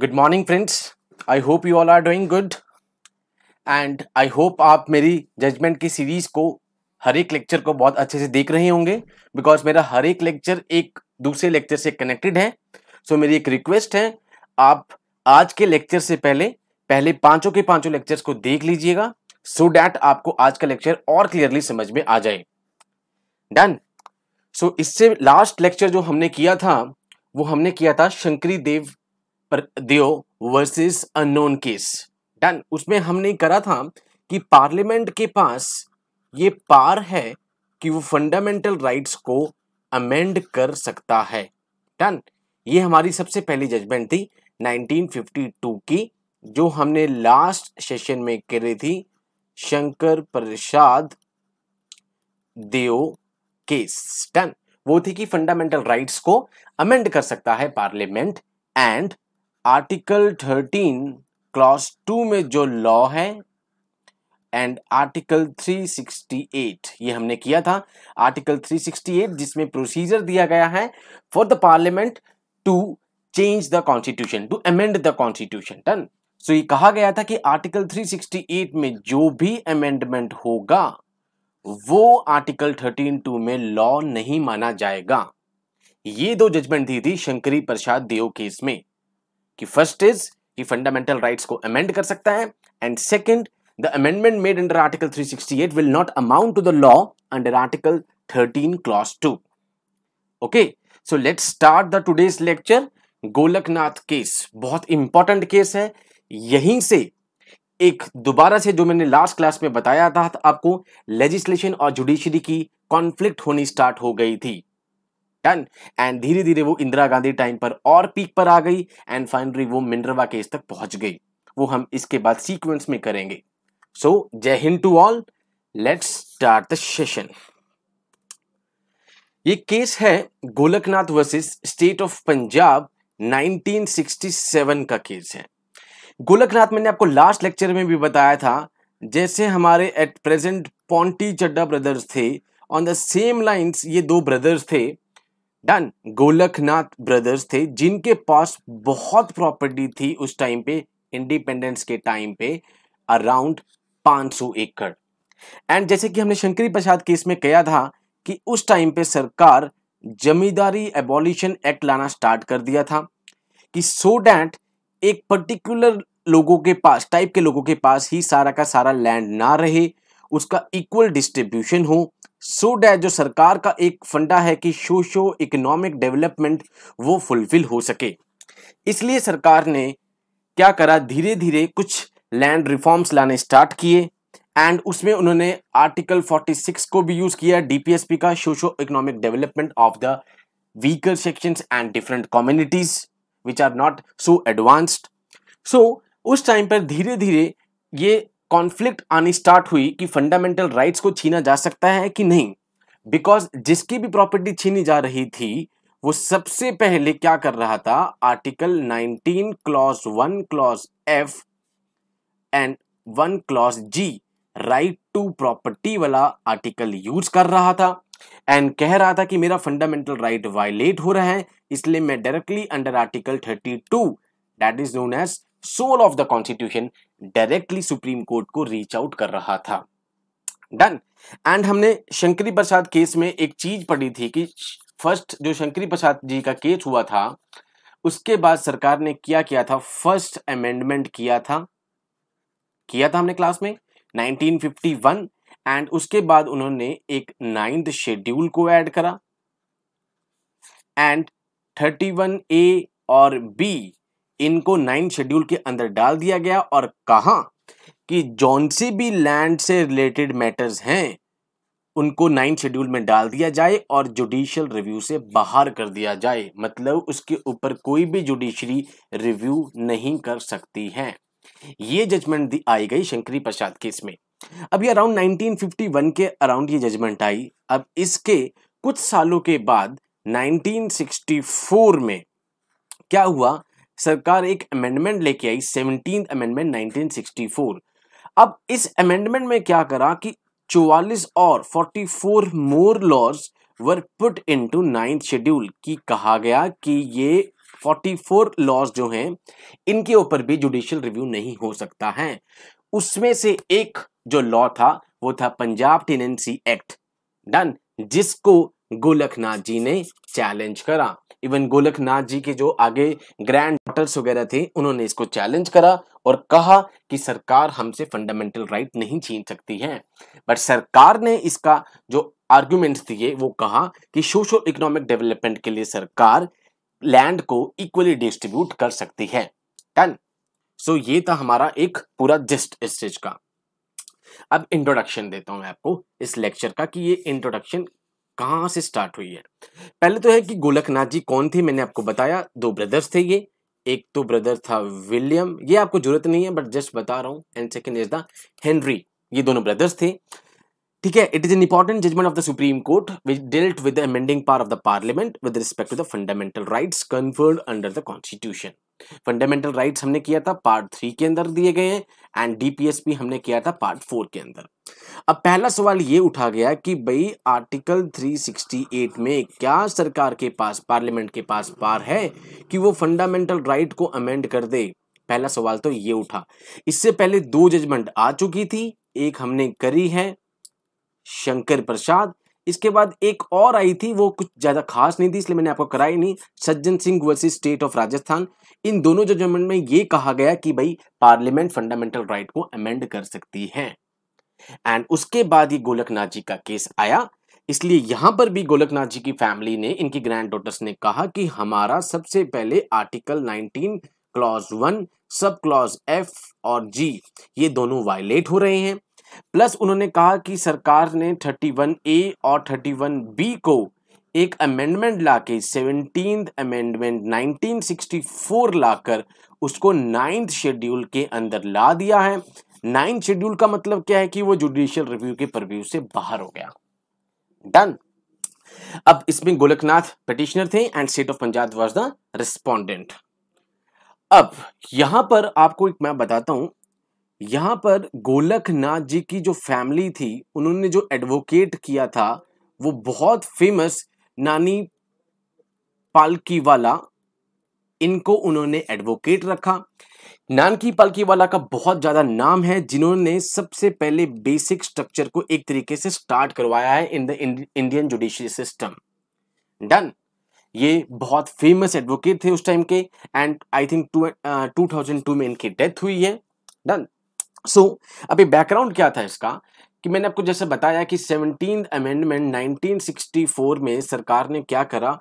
good morning friends I hope you all are doing good and I hope आप मेरी judgement की series को हर एक लेक्चर को बहुत अच्छे से देख रहे होंगे बिकॉज मेरा हर एक लेक्चर एक दूसरे लेक्चर से कनेक्टेड है सो so, मेरी एक रिक्वेस्ट है आप आज के लेक्चर से पहले पहले पांचों के पांचों लेक्चर्स को देख लीजिएगा सो so डैट आपको आज का लेक्चर और क्लियरली समझ में आ जाए डन सो so, इससे लास्ट लेक्चर जो हमने किया था वो हमने किया था शंकरी देव दियो वर्सेस अननोन केस डन उसमें हमने करा था कि पार्लियामेंट के पास ये पार है कि वो फंडामेंटल राइट्स को अमेंड कर सकता है डन ये हमारी सबसे पहली जजमेंट थी 1952 की जो हमने लास्ट सेशन में करी थी शंकर प्रसाद देव केस डन वो थी कि फंडामेंटल राइट्स को अमेंड कर सकता है parliament and article thirteen clause two में जो लॉ है एंड आर्टिकल 368 ये हमने किया था आर्टिकल 368 जिसमें प्रोसीजर दिया गया है for the parliament to change the constitution to amend the constitution done so ये कहा गया था कि आर्टिकल 368 में जो भी अमेंडमेंट होगा वो आर्टिकल 132 में लॉ नहीं माना जाएगा ये दो जजमेंट दी थी शंकरी प्रसाद देव केस में कि फर्स्ट इज ये फंडामेंटल राइट्स को अमेंड कर सकता है and second the amendment made under article 368 will not amount to the law under article 13 clause 2 okay so let's start the today's lecture Golaknath case बहुत important case है यहीं से एक दोबारा से जो मैंने लास्ट क्लास में बताया था था आपको लेजिस्लेशन और जुडिशरी की कॉन्फ्लिक्ट होनी स्टार्ट हो गई थी डन एंड धीरे धीरे वो इंदिरा गांधी टाइम पर और पीक पर आ गई एंड फाइनली वो मिनरवा केस तक पहुंच गई वो हम इसके बाद सीक्वेंस में करेंगे so Jai Hind to all let's start the session ये केस है Golaknath versus state of Punjab 1967 का केस है गोलकनाथ मैंने आपको लास्ट लेक्चर में भी बताया था जैसे हमारे at present Ponty Chadha brothers थे ऑन द सेम लाइंस ये दो ब्रदर्स थे डन गोलखनाथ ब्रदर्स थे जिनके पास बहुत प्रॉपर्टी थी उस टाइम पे इंडिपेंडेंस के टाइम पे अराउंड 500 एकड़ एंड जैसे कि हमने शंकरी प्रसाद केस में कहा था कि उस टाइम पे सरकार जमींदारी एबॉलिशन एक्ट लाना स्टार्ट कर दिया था कि सो डैट एक पर्टिकुलर लोगों के पास टाइप के लोगों के पास ही सारा का सारा लैंड ना रहे उसका इक्वल डिस्ट्रीब्यूशन हो सोड है जो सरकार का एक फंडा है कि सोशो इकोनॉमिक डेवलपमेंट वो फुलफिल हो सके इसलिए सरकार ने क्या करा धीरे धीरे कुछ लैंड रिफॉर्म्स लाने स्टार्ट किए एंड उसमें उन्होंने आर्टिकल 46 को भी यूज़ किया डीपीएसपी का socio economic development of the weaker sections and different communities which are not so advanced so उस टाइम पर धीरे धीरे ये कॉन्फ्लिक्ट आनी स्टार्ट हुई कि फंडामेंटल राइट्स को छीना जा सकता है कि नहीं बिकॉज जिसकी भी प्रॉपर्टी छीनी जा रही थी वो सबसे पहले क्या कर रहा था article 19 clause one clause F and one clause G right to property वाला आर्टिकल यूज कर रहा था एंड कह रहा था कि मेरा फंडामेंटल राइट वायलेट हो रहा है इसलिए मैं directly under article 32 that is known as soul of the constitution directly supreme court को रीच आउट कर रहा था डन एंड हमने शंकरी प्रसाद केस में एक चीज पढ़ी थी कि फर्स्ट जो शंकरी प्रसाद जी का केस हुआ था उसके बाद सरकार ने क्या किया था फर्स्ट अमेंडमेंट किया था किया था हमने क्लास में 1951 एंड उसके बाद उन्होंने एक नाइन्थ शेड्यूल को ऐड करा एंड 31 ए और बी इनको नाइन शेड्यूल के अंदर डाल दिया गया और कहा कि जौन सी भी लैंड से रिलेटेड मैटर्स हैं उनको नाइन शेड्यूल में डाल दिया जाए और जुडिशियल रिव्यू से बाहर कर दिया जाए मतलब उसके ऊपर कोई भी जुडिशरी रिव्यू नहीं कर सकती है ये जजमेंट दी आई गई शंकरी प्रसाद केस में अब ये अराउंड 1951 के अराउंड ये जजमेंट आई अब इसके कुछ सालों के बाद 1964 में क्या हुआ सरकार एक अमेंडमेंट लेके आई सेवनटीन अमेंडमेंट 1964 अब इस अमेंडमेंट में क्या करा कि 44 और 44 more laws were put into ninth schedule की कहा गया कि ये 44 लॉज जो हैं इनके ऊपर भी जुडिशियल रिव्यू नहीं हो सकता है उसमें से एक जो लॉ था वो था पंजाब टेनेंसी एक्ट डन जिसको गोलखनाथ जी ने चैलेंज करा इवन गोलकनाथ जी के जो आगे ग्रैंड डॉटर्स वगैरह थे उन्होंने इसको चैलेंज करा और कहा कि सरकार हमसे फंडामेंटल राइट नहीं छीन सकती है बट सरकार ने इसका जो आर्ग्यूमेंट दिए वो कहा कि सोशल इकोनॉमिक डेवलपमेंट के लिए सरकार लैंड को इक्वली डिस्ट्रीब्यूट कर सकती है डन सो so, ये था हमारा एक पूरा जिस्ट इस चीज का अब इंट्रोडक्शन देता हूं मैं आपको इस लेक्चर का कि ये इंट्रोडक्शन कहाँ से स्टार्ट हुई है पहले तो है कि गोलकनाथ जी कौन थे मैंने आपको बताया दो ब्रदर्स थे ये एक तो ब्रदर था विलियम ये आपको जरूरत नहीं है बट जस्ट बता रहा हूँ and second is the Henry ये दोनों ब्रदर्स थे ठीक है it is an important judgment of the supreme court which dealt with the amending power of the parliament with respect to the fundamental rights conferred under the constitution fundamental rights हमने किया था part three के अंदर दिए गए हैं and DPSP हमने किया था पार्ट फोर के अंदर अब पहला सवाल ये उठा गया कि भाई आर्टिकल 368 में क्या सरकार के पास पार्लियामेंट के पास पार है कि वो फंडामेंटल राइट को अमेंड कर दे पहला सवाल तो ये उठा इससे पहले दो जजमेंट आ चुकी थी एक हमने करी है शंकर प्रसाद इसके बाद एक और आई थी वो कुछ ज़्यादा खास नहीं थी इसलिए मैंने आपको कराई नहीं Sajjan Singh versus state of Rajasthan इन दोनों जजमेंट में ये कहा गया कि भाई पार्लियामेंट फंडामेंटल राइट को अमेंड कर सकती है एंड उसके बाद ये गोलकनाथ जी का केस आया इसलिए यहां पर भी गोलकनाथ जी की फैमिली ने इनकी ग्रैंड डॉटर्स ने कहा कि हमारा सबसे पहले article 19 clause one sub clause F और जी ये दोनों वायलेट हो रहे हैं प्लस उन्होंने कहा कि सरकार ने 31 ए और 31 बी को एक अमेंडमेंट लाके सेवनटीन अमेंडमेंट 1964 लाकर उसको नाइन्थ शेड्यूल के अंदर ला दिया है नाइन्थ शेड्यूल का मतलब क्या है कि वो जुडिशियल रिव्यू के परव्यू से बाहर हो गया डन अब इसमें गोलकनाथ पिटिशनर थे and state of Punjab was the respondent अब यहां पर आपको एक मैं बताता हूं यहाँ पर गोलकनाथ जी की जो फैमिली थी उन्होंने जो एडवोकेट किया था वो बहुत फेमस नानी पालकी वाला इनको उन्होंने एडवोकेट रखा नानकी पालकी वाला का बहुत ज़्यादा नाम है जिन्होंने सबसे पहले बेसिक स्ट्रक्चर को एक तरीके से स्टार्ट करवाया है in the Indian judicial system done ये बहुत फेमस एडवोकेट थे उस टाइम के and I think two thousand two में इनकी डेथ हुई है डन सो so, अभी बैकग्राउंड क्या था इसका कि मैंने आपको जैसे बताया कि सेवनटीन अमेंडमेंट 1964 में सरकार ने क्या करा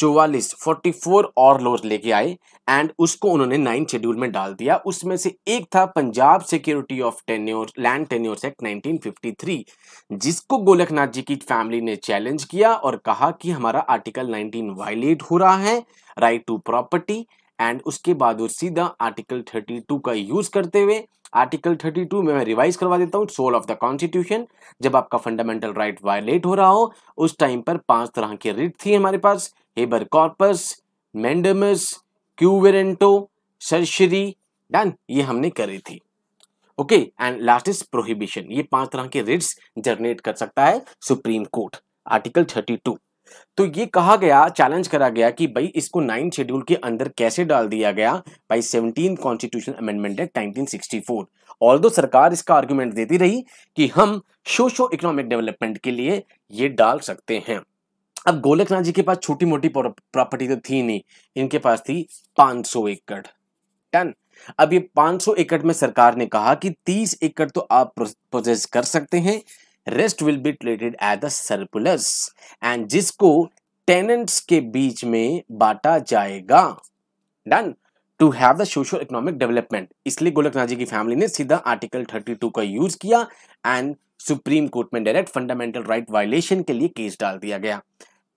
चौवालीस फोर्टी फोर और लॉज लेके आए एंड उसको उन्होंने नाइन शेड्यूल में डाल दिया उसमें से एक था Punjab security of tenure land tenures act 1953 जिसको गोलकनाथ जी की फैमिली ने चैलेंज किया और कहा कि हमारा आर्टिकल 19 वायलेट हो रहा है राइट टू प्रॉपर्टी एंड उसके बाद वो सीधा आर्टिकल 32 का यूज़ करते हुए आर्टिकल 32 में मैं रिवाइज करवा देता हूँ सोल ऑफ द कॉन्स्टिट्यूशन जब आपका फंडामेंटल राइट वायलेट हो रहा हो उस टाइम पर पांच तरह के रिट थी हमारे पास habeas corpus mandamus quo warranto certiorari done ये हमने करी थी okay and last is prohibition ये पांच तरह के रिट्स जनरेट कर सकता है supreme court article thirty two तो ये कहा गया चैलेंज करा गया कि भाई इसको नाइन शेड्यूल के अंदर कैसे डाल दिया गया भाई सेवनटीन कॉन्स्टिट्यूशन अमेंडमेंट एक्ट 1964 ऑल दो सरकार इसका आर्ग्यूमेंट देती रही कि हम सोशो इकोनॉमिक डेवलपमेंट के लिए ये डाल सकते हैं अब गोलकनाथ जी के पास छोटी मोटी प्रॉपर्टी तो थी नहीं इनके पास थी 500 एकड़ टन अब ये 500 एकड़ में सरकार ने कहा कि 30 एकड़ तो आप प्रोसेस कर सकते हैं rest will be traded at the surplus and जिसको टेनेंट्स के बीच में बांटा जाएगा done to have the social economic development इसलिए गोलकनाथ जी की फैमिली ने सीधा आर्टिकल 32 का यूज किया एंड सुप्रीम कोर्ट में डायरेक्ट फंडामेंटल राइट वायलेशन के लिए केस डाल दिया गया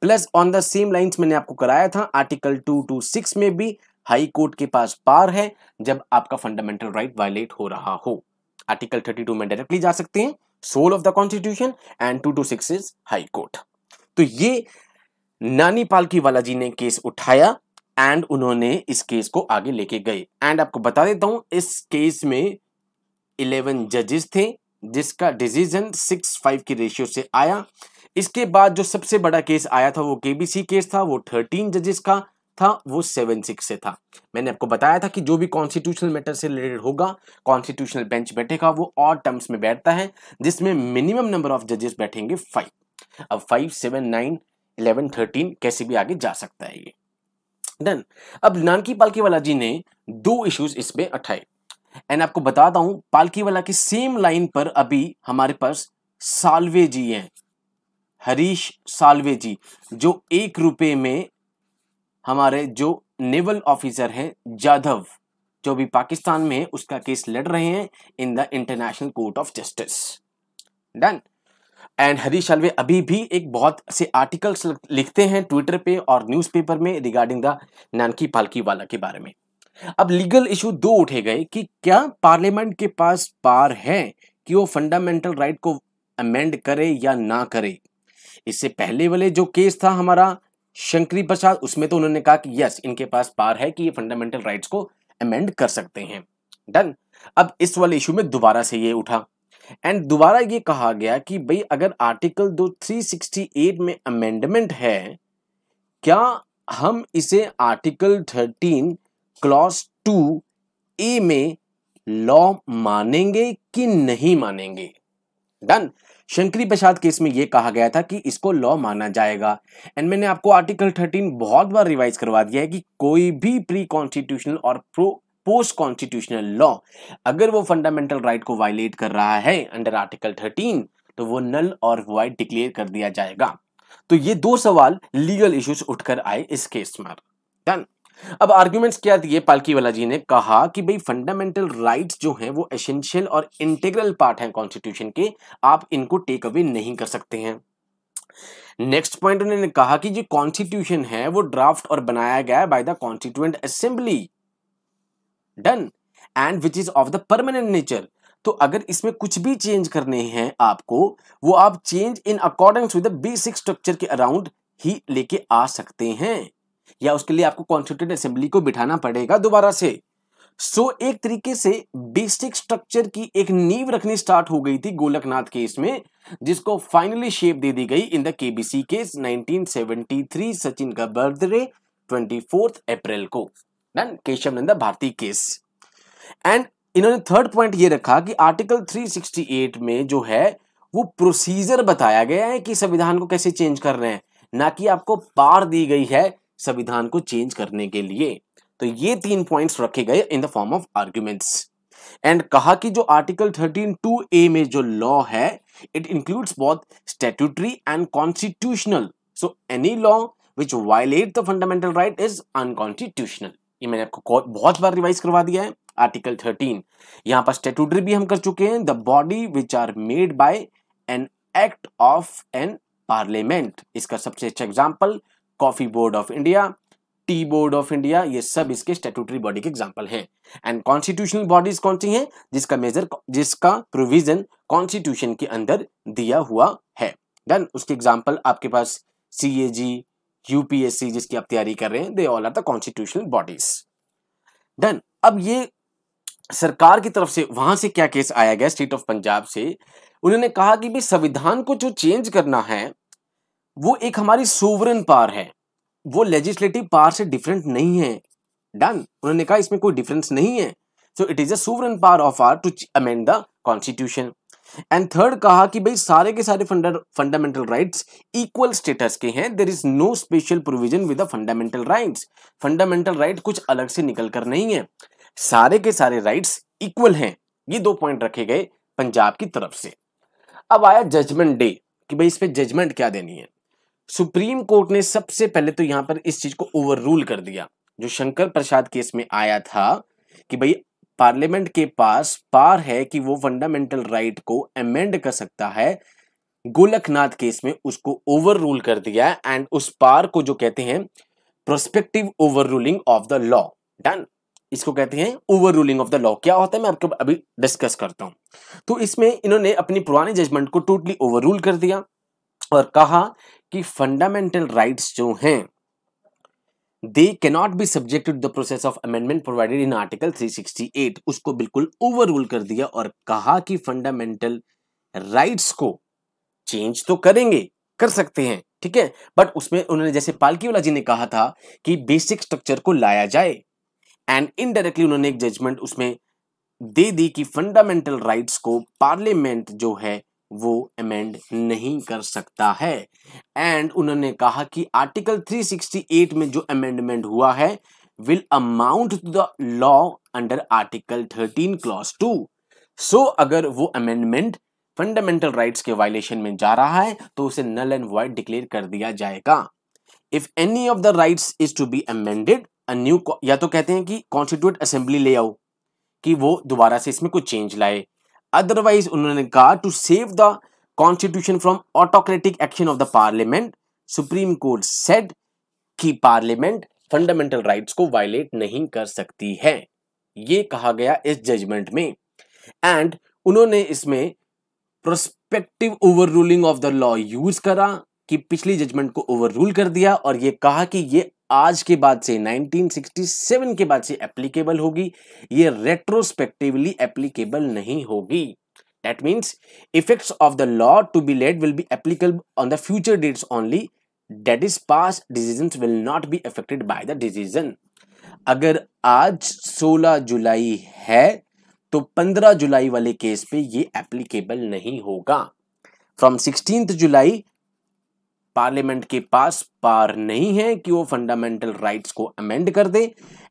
plus on the same lines मैंने आपको कराया था आर्टिकल 226 में भी हाई कोर्ट के पास पार है जब आपका फंडामेंटल राइट वायलेट हो रहा हो आर्टिकल 32 में डायरेक्टली जा सकते हैं soul of the constitution and two two six is high court तो ये नानी पालकी वाला जी ने केस उठाया एंड उन्होंने इस केस को आगे लेके गए एंड आपको बता देता हूं इस केस में इलेवन जजेस थे जिसका डिसीजन सिक्स फाइव की रेशियो से आया इसके बाद जो सबसे बड़ा केस आया था वो केबीसी केस था वो थर्टीन जजेस का था वो सेवन सिक्स से था मैंने आपको बताया था कि जो भी कॉन्स्टिट्यूशनल मैटर से रिलेटेड होगा कॉन्स्टिट्यूशनल बेंच बैठेगा वो और टर्म्स में बैठता है जिसमें मिनिमम नंबर ऑफ जजेस बैठेंगे फाइव अब five seven nine eleven thirteen कैसे भी आगे जा सकता है ये डन अब नानकी पालकी वाला जी ने दो इश्यूज इसमें उठाए एंड आपको बताता हूं पालकी वाला की सेम लाइन पर अभी हमारे पास सालवे जी हैं हरीश सालवे जी जो एक रुपए में हमारे जो नेवल ऑफिसर हैं जाधव जो भी पाकिस्तान में है उसका केस लड़ रहे हैं in the international court of justice done and Harish Salve अभी भी एक बहुत से आर्टिकल्स लिखते हैं ट्विटर पे और न्यूज़पेपर में रिगार्डिंग द नानकी पालकी वाला के बारे में अब लीगल इशू दो उठे गए कि क्या पार्लियामेंट के पास पार है कि वो फंडामेंटल राइट को अमेंड करे या ना करे इससे पहले वाले जो केस था हमारा शंकरी प्रसाद उसमें तो उन्होंने कहा कि यस इनके पास पार है कि ये फंडामेंटल राइट्स को अमेंड कर सकते हैं डन अब इस वाले इशू में दोबारा से ये उठा एंड दोबारा ये कहा गया कि भाई अगर आर्टिकल दो थ्री सिक्सटी एट में अमेंडमेंट है क्या हम इसे article thirteen clause two A में लॉ मानेंगे कि नहीं मानेंगे डन शंकरी प्रसाद केस में यह कहा गया था कि इसको लॉ माना जाएगा एंड मैंने आपको आर्टिकल 13 बहुत बार रिवाइज करवा दिया है कि कोई भी प्री कॉन्स्टिट्यूशनल और प्रो पोस्ट कॉन्स्टिट्यूशनल लॉ अगर वो फंडामेंटल राइट को वायलेट कर रहा है अंडर आर्टिकल 13 तो वो नल और वाइट डिक्लेयर कर दिया जाएगा तो ये दो सवाल लीगल इश्यूज उठकर आए इस केस में डन अब आर्ग्यूमेंट्स क्या दिए पालकी वाला जी ने कहा कि भाई फंडामेंटल राइट्स जो हैं वो एसेंशियल और इंटेग्रल पार्ट हैं कॉन्स्टिट्यूशन के आप इनको टेक अवे नहीं कर सकते हैं नेक्स्ट पॉइंट उन्होंने कहा कि जो कॉन्स्टिट्यूशन है वो ड्राफ्ट और बनाया गया है by the constituent assembly done and which is of the permanent nature तो अगर इसमें कुछ भी चेंज करने हैं आपको वो आप change in according with the basic structure के अराउंड ही लेके आ सकते हैं या उसके लिए आपको कॉन्स्टिट्यूट असेंबली को बिठाना पड़ेगा दोबारा से सो so, एक तरीके से बेसिक स्ट्रक्चर की एक नींव रखनी स्टार्ट हो गई थी गोलकनाथ केस में जिसको फाइनली शेप दे दी गई in the KBC case 1973 Sachin का बर्थडे 24 अप्रैल को done Kesavananda Bharati case and इन्होंने थर्ड पॉइंट ये रखा कि आर्टिकल 368 में जो है वो प्रोसीजर बताया गया है कि संविधान को कैसे चेंज कर रहे हैं ना कि आपको पार दी गई है संविधान को चेंज करने के लिए तो ये तीन पॉइंट्स रखे गए in the form of arguments and कहा कि जो आर्टिकल थर्टीन टू ए में जो लॉ है it includes both statutory and constitutional so any law which violate the fundamental right is unconstitutional ये मैंने आपको बहुत बार रिवाइज करवा दिया है आर्टिकल थर्टीन यहां पर स्टेटूटरी भी हम कर चुके हैं the body which are made by an act of an parliament इसका सबसे अच्छा example coffee board of India tea board of India ये सब इसके स्टेटूटरी बॉडी के एग्जाम्पल हैं एंड कॉन्स्टिट्यूशनल बॉडीज कौन सी हैं जिसका मेजर जिसका प्रोविजन कॉन्स्टिट्यूशन के अंदर दिया हुआ है देन उसके एग्जाम्पल आपके पास सी ए जी यूपीएससी जिसकी आप तैयारी कर रहे हैं they all are the constitutional bodies then अब ये सरकार की तरफ से वहां से क्या केस आया गया स्टेट ऑफ पंजाब से उन्होंने कहा कि भी संविधान को जो चेंज करना है वो एक हमारी सोवरन पार है वो लेजिस्लेटिव पार से डिफरेंट नहीं है डन उन्होंने कहा इसमें कोई डिफरेंस नहीं है so it is a sovereign power of our to amend the constitution and third कहा कि भाई सारे के सारे फंडामेंटल राइट्स इक्वल स्टेटस के हैं there is no special provision with fundamental rights fundamental right कुछ अलग से निकल कर नहीं है सारे के सारे राइट्स इक्वल हैं ये दो पॉइंट रखे गए पंजाब की तरफ से अब आया जजमेंट डे कि भाई इस पर जजमेंट क्या देनी है सुप्रीम कोर्ट ने सबसे पहले तो यहां पर इस चीज को ओवर रूल कर दिया जो शंकर प्रसाद केस में आया था कि भाई पार्लियामेंट के पास पार है कि वो फंडामेंटल राइट को अमेंड कर सकता है गोलकनाथ केस में उसको ओवर रूल कर दिया एंड उस पार को जो कहते हैं prospective overruling of the law done इसको कहते हैं overruling of the law क्या होता है मैं आपको अभी डिस्कस करता हूं तो इसमें इन्होंने अपनी पुरानी जजमेंट को टोटली ओवर रूल कर दिया और कहा कि फंडामेंटल राइट्स जो हैं they cannot be subject to the process of amendment provided in article 368 उसको बिल्कुल ओवर रूल कर दिया और कहा कि फंडामेंटल राइट्स को चेंज तो करेंगे कर सकते हैं ठीक है बट उसमें उन्होंने जैसे पालकीवाला जी ने कहा था कि बेसिक स्ट्रक्चर को लाया जाए एंड इनडायरेक्टली उन्होंने एक जजमेंट उसमें दे दी कि फंडामेंटल राइट्स को पार्लियामेंट जो है वो अमेंड नहीं कर सकता है एंड उन्होंने कहा कि आर्टिकल 368 में जो अमेंडमेंट हुआ है will amount the law under article 13 clause 2 so अगर वो अमेंडमेंट फंडामेंटल राइट्स के वायलेशन में जा रहा है तो उसे नल एंड वाइट डिक्लेयर कर दिया जाएगा if any of the rights is to be amended new या तो कहते हैं कि कॉन्स्टिट्यूट असेंबली ले आओ कि वो दोबारा से इसमें कुछ चेंज लाए अदरवाइज उन्होंने कहा to save the constitution from autocratic action of the parliament supreme court said कि पार्लियामेंट फंडामेंटल राइट्स को वायलेट नहीं कर सकती है ये कहा गया इस जजमेंट में एंड उन्होंने इसमें prospective overruling of the law use करा कि पिछली जजमेंट को ओवर रूल कर दिया और ये कहा कि ये आज के बाद से 1967 के बाद से एप्लीकेबल होगी ये रेट्रोस्पेक्टिवली एप्लीकेबल नहीं होगी that means effects of the law to be laid will be applicable on the future dates only date is pass decision will not be affected by the decision अगर आज 16 जुलाई है तो 15 जुलाई वाले case पे ये applicable नहीं होगा फ्रॉम सिक्सटीन जुलाई पार्लियामेंट के पास पार नहीं है कि वो फंडामेंटल राइट्स को अमेंड कर दे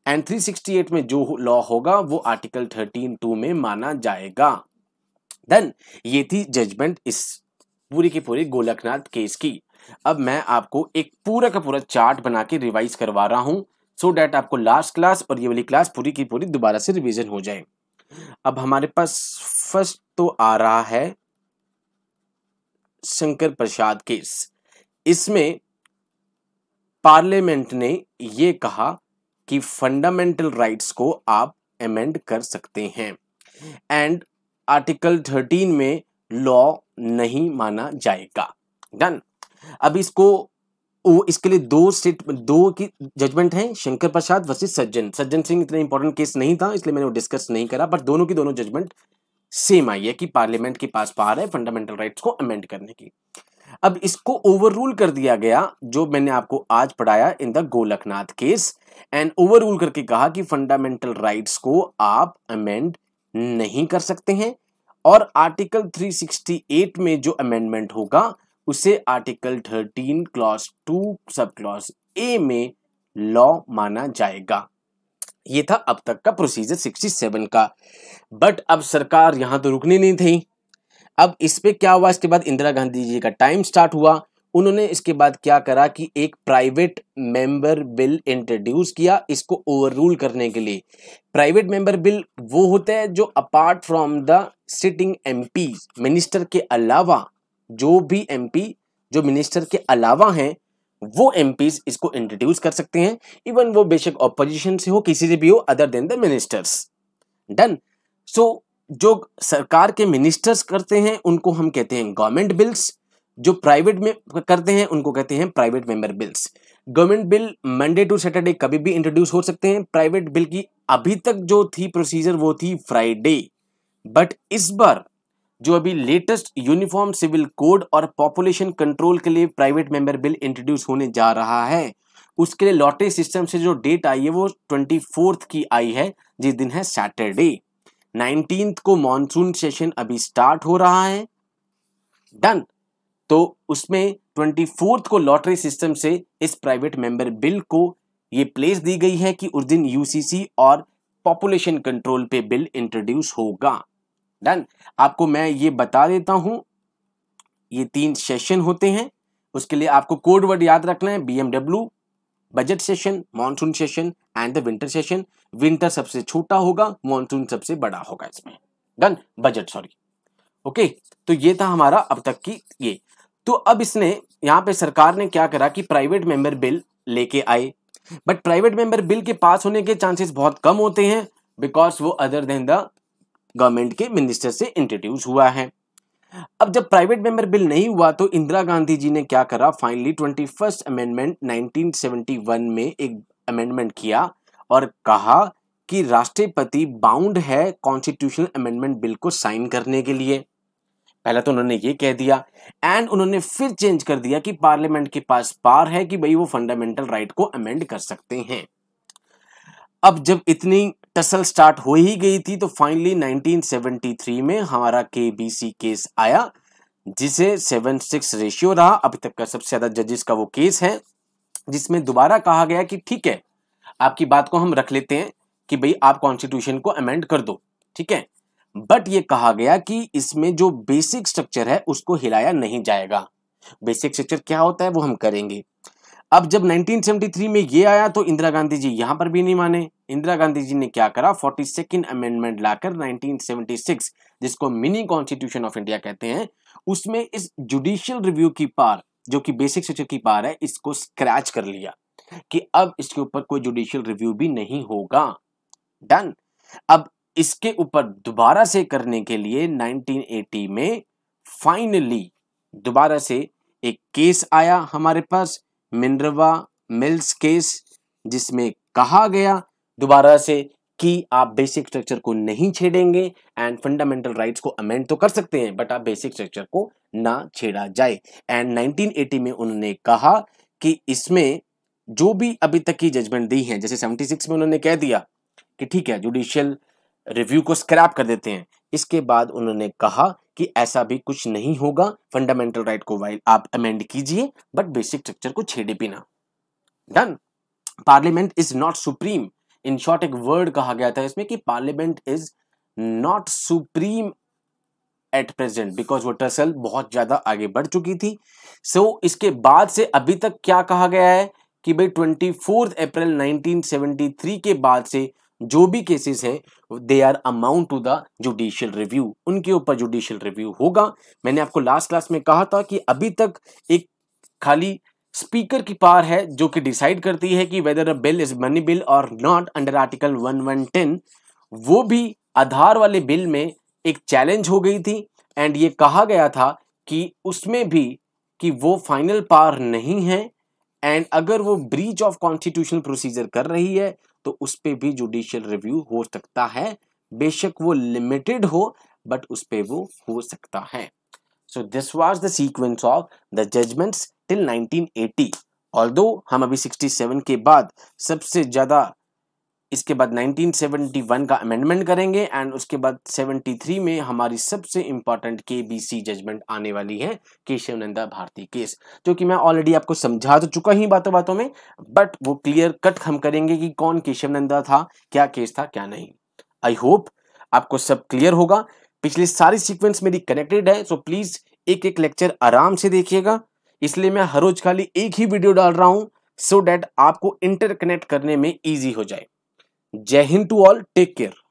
एंड 368 में जो लॉ होगा वो आर्टिकल 13 टू में माना जाएगा देन ये थी जजमेंट इस पूरी की पूरी गोलकनाथ केस की अब मैं आपको एक पूरा का पूरा चार्ट बना के रिवाइज करवा रहा हूं सो डैट आपको लास्ट क्लास और ये वाली क्लास पूरी की पूरी दोबारा से रिविजन हो जाए अब हमारे पास फर्स्ट तो आ रहा है शंकर प्रसाद केस इसमें पार्लियामेंट ने ये कहा कि फंडामेंटल राइट्स को आप अमेंड कर सकते हैं एंड आर्टिकल 13 में लॉ नहीं माना जाएगा डन अब इसको वो इसके लिए दो स्टेट दो की जजमेंट है शंकर प्रसाद वर्सेज सज्जन सज्जन सिंह इतना इंपॉर्टेंट केस नहीं था इसलिए मैंने वो डिस्कस नहीं करा बट दोनों की दोनों जजमेंट सेम आई है कि पार्लियामेंट के पास पार है फंडामेंटल राइट्स को अमेंड करने की अब इसको ओवररूल कर दिया गया जो मैंने आपको आज पढ़ाया in the Golaknath case and overrule करके कहा कि फंडामेंटल राइट्स को आप अमेंड नहीं कर सकते हैं और आर्टिकल 368 में जो अमेंडमेंट होगा उसे आर्टिकल 13 क्लॉस 2 सब क्लॉस ए में लॉ माना जाएगा ये था अब तक का प्रोसीजर 67 का बट अब सरकार यहां तो रुकनी नहीं थी अब इस पर क्या हुआ इसके बाद इंदिरा गांधी जी का टाइम स्टार्ट हुआ उन्होंने इसके बाद क्या करा कि एक प्राइवेट मेंबर बिल इंट्रोड्यूस किया इसको ओवर रूल करने के लिए प्राइवेट मेंबर बिल वो होता है जो apart from the sitting MP minister के अलावा जो भी एमपी जो मिनिस्टर के अलावा हैं वो एम इसको इंट्रोड्यूस कर सकते हैं इवन वो बेशक ऑपोजिशन से हो किसी से भी हो other than the ministers done so जो सरकार के मिनिस्टर्स करते हैं उनको हम कहते हैं गवर्नमेंट बिल्स जो प्राइवेट में करते हैं उनको कहते हैं private member bills government bill Monday to Saturday कभी भी इंट्रोड्यूस हो सकते हैं प्राइवेट बिल की अभी तक जो थी प्रोसीजर वो थी फ्राइडे बट इस बार जो अभी लेटेस्ट यूनिफॉर्म सिविल कोड और पॉपुलेशन कंट्रोल के लिए प्राइवेट मेंबर बिल इंट्रोड्यूस होने जा रहा है उसके लिए लॉटरी सिस्टम से जो डेट आई है वो ट्वेंटी फोर्थ की आई है जिस दिन है सैटरडे नाइनटीन को मॉनसून सेशन अभी स्टार्ट हो रहा है डन तो उसमें ट्वेंटी फोर्थ को लॉटरी सिस्टम से इस प्राइवेट मेंबर बिल को ये प्लेस दी गई है कि उस दिन यूसीसी और पॉपुलेशन कंट्रोल पे बिल इंट्रोड्यूस होगा डन आपको मैं ये बता देता हूं ये तीन सेशन होते हैं उसके लिए आपको कोड वर्ड याद रखना है B M W budget session monsoon session and the winter session winter सबसे छोटा होगा मॉनसून सबसे बड़ा होगा इसमें डन बजट सॉरी ओके तो ये था हमारा अब तक की ये तो अब इसने यहाँ पे सरकार ने क्या करा कि प्राइवेट मेंबर बिल लेके आए बट प्राइवेट मेंबर बिल के पास होने के चांसेस बहुत कम होते हैं बिकॉज वो अदर देन द गवर्नमेंट के मिनिस्टर से इंट्रोड्यूस हुआ है अब जब प्राइवेट मेंबर बिल नहीं हुआ तो इंदिरा गांधी जी ने क्या करा फाइनली ट्वेंटी फर्स्ट अमेंडमेंट 1971 में एक अमेंडमेंट किया और कहा कि राष्ट्रपति बाउंड है कॉन्स्टिट्यूशनल अमेंडमेंट बिल को साइन करने के लिए पहले तो उन्होंने ये कह दिया एंड उन्होंने फिर चेंज कर दिया कि पार्लियामेंट के पास पार है कि भाई वो फंडामेंटल राइट को अमेंड कर सकते हैं अब जब इतनी टसल स्टार्ट हो ही गई थी तो फाइनली 1973 में हमारा के केस आया जिसे सेवन सिक्स रेशियो रहा अभी तक का सबसे ज्यादा जजेस का वो केस है जिसमें दोबारा कहा गया कि ठीक है आपकी बात को हम रख लेते हैं कि भाई आप कॉन्स्टिट्यूशन को अमेंड कर दो ठीक है बट ये कहा गया कि इसमें जो बेसिक स्ट्रक्चर है उसको हिलाया नहीं जाएगा बेसिक स्ट्रक्चर क्या होता है वो हम करेंगे अब जब 1973 में ये आया तो इंदिरा गांधी जी यहां पर भी नहीं माने इंदिरा गांधी जी ने क्या करा फोर्टी सेकेंड अमेंडमेंट लाकर 1976 जिसको मिनी कॉन्स्टिट्यूशन ऑफ इंडिया कहते हैं उसमें इस जुडिशियल रिव्यू की पार जो कि बेसिक स्ट्रक्चर की पार है इसको स्क्रैच कर लिया कि अब इसके ऊपर कोई जुडिशियल रिव्यू भी नहीं होगा डन अब इसके ऊपर दोबारा से करने के लिए 1980 में फाइनली दोबारा से एक केस आया हमारे पास मिनरवा मिल्स केस जिसमें कहा गया दोबारा से कि आप बेसिक स्ट्रक्चर को नहीं छेड़ेंगे एंड फंडामेंटल राइट्स को अमेंड तो कर सकते हैं बट आप बेसिक स्ट्रक्चर को ना छेड़ा जाए एंड 1980 में उन्होंने कहा कि इसमें जो भी अभी तक की जजमेंट दी है जैसे 76 में उन्होंने कह दिया कि ठीक है जुडिशियल रिव्यू को स्क्रैप कर देते हैं इसके बाद उन्होंने कहा कि ऐसा भी कुछ नहीं होगा फंडामेंटल राइट को वाइल आप अमेंड कीजिए बट बेसिक स्ट्रक्चर को छेड़े पीना done parliament is not supreme in short एक वर्ड कहा गया था इसमें कि parliament is not supreme at present because वो टसल बहुत ज़्यादा आगे बढ़ चुकी थी सो so, इसके बाद से अभी तक क्या कहा गया है कि भाई twenty fourth April nineteen seventy three के बाद से जो भी केसेस है they are amount to the judicial review उनके ऊपर जुडिशियल रिव्यू होगा मैंने आपको लास्ट क्लास में कहा था कि अभी तक एक खाली स्पीकर की पावर है जो कि डिसाइड करती है कि whether a bill is money bill और not under article one one ten वो भी आधार वाले बिल में एक चैलेंज हो गई थी एंड ये कहा गया था कि उसमें भी कि वो फाइनल पावर नहीं है एंड अगर वो ब्रीच ऑफ कॉन्स्टिट्यूशनल प्रोसीजर कर रही है तो उस पर भी जुडिशियल रिव्यू हो सकता है बेशक वो लिमिटेड हो बट उस पर वो हो सकता है so this was the sequence of the judgments till 1980 और दो हम अभी 67 के बाद सबसे ज़्यादा इसके बाद 1971 का अमेंडमेंट करेंगे एंड उसके बाद 73 में हमारी सबसे इम्पॉर्टेंट के बी जजमेंट आने वाली है केशव नंदा भारती केस जो कि मैं ऑलरेडी आपको समझा तो चुका ही बातों बातों में बट वो क्लियर कट हम करेंगे कि कौन केशव नंदा था क्या केस था क्या नहीं आई होप आपको सब क्लियर होगा पिछली सारी सीक्वेंस मेरी कनेक्टेड है सो प्लीज़ एक एक लेक्चर आराम से देखिएगा इसलिए मैं हर रोज खाली एक ही वीडियो डाल रहा हूं सो डैट आपको इंटरकनेक्ट करने में ईजी हो जाए Jai Hind to all take care